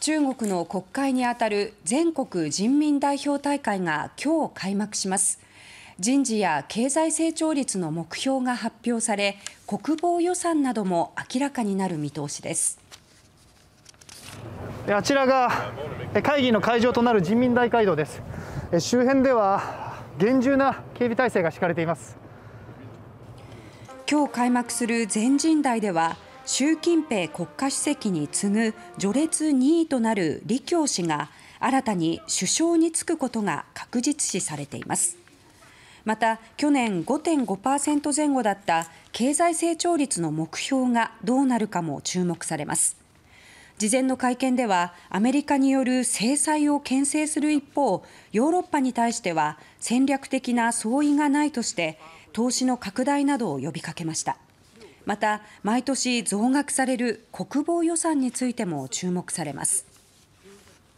中国の国会にあたる全国人民代表大会が今日開幕します人事や経済成長率の目標が発表され国防予算なども明らかになる見通しですあちらが会議の会場となる人民大会堂です周辺では厳重な警備体制が敷かれています今日開幕する全人代では習近平国家主席に次ぐ序列2位となる李強氏が新たに首相に就くことが確実視されていますまた去年5.5%前後だった経済成長率の目標がどうなるかも注目されます事前の会見ではアメリカによる制裁を牽制する一方ヨーロッパに対しては戦略的な相違がないとして投資の拡大などを呼びかけました。また毎年増額される国防予算についても注目されます。